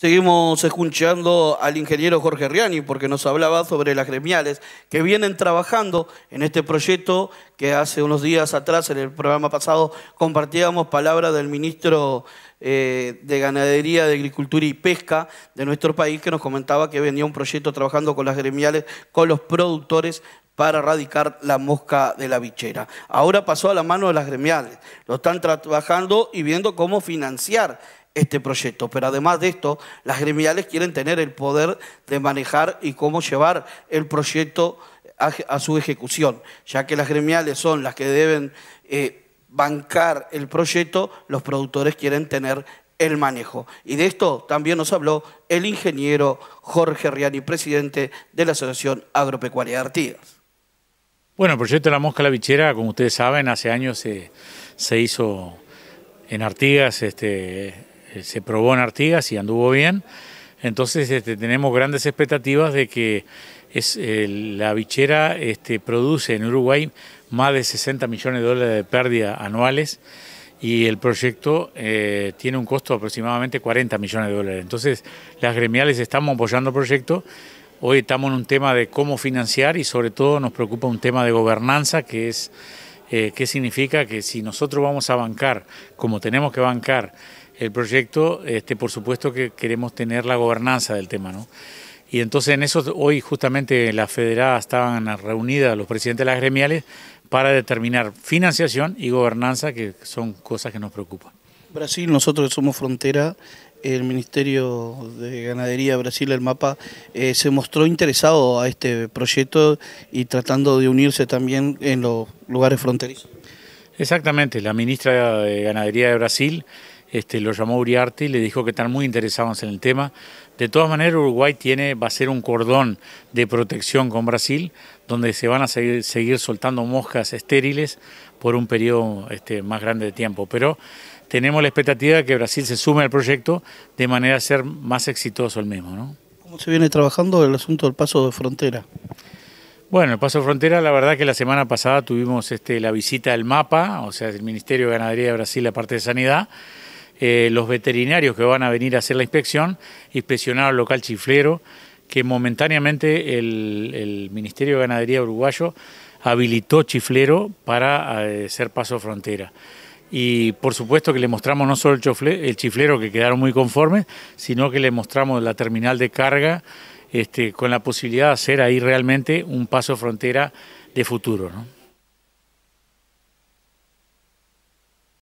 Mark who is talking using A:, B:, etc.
A: Seguimos escuchando al ingeniero Jorge Riani porque nos hablaba sobre las gremiales que vienen trabajando en este proyecto que hace unos días atrás, en el programa pasado, compartíamos palabras del ministro eh, de Ganadería, de Agricultura y Pesca de nuestro país que nos comentaba que venía un proyecto trabajando con las gremiales, con los productores para erradicar la mosca de la bichera. Ahora pasó a la mano de las gremiales, lo están trabajando y viendo cómo financiar este proyecto. Pero además de esto, las gremiales quieren tener el poder de manejar y cómo llevar el proyecto a, su ejecución, ya que las gremiales son las que deben eh, bancar el proyecto, los productores quieren tener el manejo. Y de esto también nos habló el ingeniero Jorge Riani, presidente de la Asociación Agropecuaria de Artigas.
B: Bueno, el proyecto de la mosca la vichera, como ustedes saben, hace años se, se hizo en Artigas este, eh, se probó en Artigas y anduvo bien. Entonces este, tenemos grandes expectativas de que es, eh, la bichera este, produce en Uruguay más de 60 millones de dólares de pérdida anuales y el proyecto eh, tiene un costo de aproximadamente 40 millones de dólares. Entonces las gremiales estamos apoyando el proyecto. Hoy estamos en un tema de cómo financiar y sobre todo nos preocupa un tema de gobernanza que es qué significa que si nosotros vamos a bancar como tenemos que bancar el proyecto, este, por supuesto que queremos tener la gobernanza del tema, ¿no? Y entonces en eso hoy justamente la federada estaban reunidas, los presidentes de las gremiales, para determinar financiación y gobernanza, que son cosas que nos preocupan.
A: Brasil, nosotros que somos frontera, el Ministerio de Ganadería de Brasil, el MAPA, eh, se mostró interesado a este proyecto y tratando de unirse también en los lugares fronterizos.
B: Exactamente, la ministra de Ganadería de Brasil este, lo llamó Uriarte y le dijo que están muy interesados en el tema. De todas maneras, Uruguay tiene, va a ser un cordón de protección con Brasil, donde se van a seguir, soltando moscas estériles por un periodo este, más grande de tiempo. Pero tenemos la expectativa de que Brasil se sume al proyecto de manera a ser más exitoso el mismo.
A: ¿Cómo se viene trabajando el asunto del paso de frontera?
B: Bueno, el paso de frontera, la verdad que la semana pasada tuvimos este, la visita del MAPA, o sea, del Ministerio de Ganadería de Brasil, la parte de Sanidad, eh, los veterinarios que van a venir a hacer la inspección, inspeccionar al local chiflero, que momentáneamente el, Ministerio de Ganadería Uruguayo habilitó chiflero para eh, hacer ser paso frontera. Y por supuesto que le mostramos no solo el, chofle, el chiflero, que quedaron muy conformes, sino que le mostramos la terminal de carga este, con la posibilidad de hacer ahí realmente un paso frontera de futuro.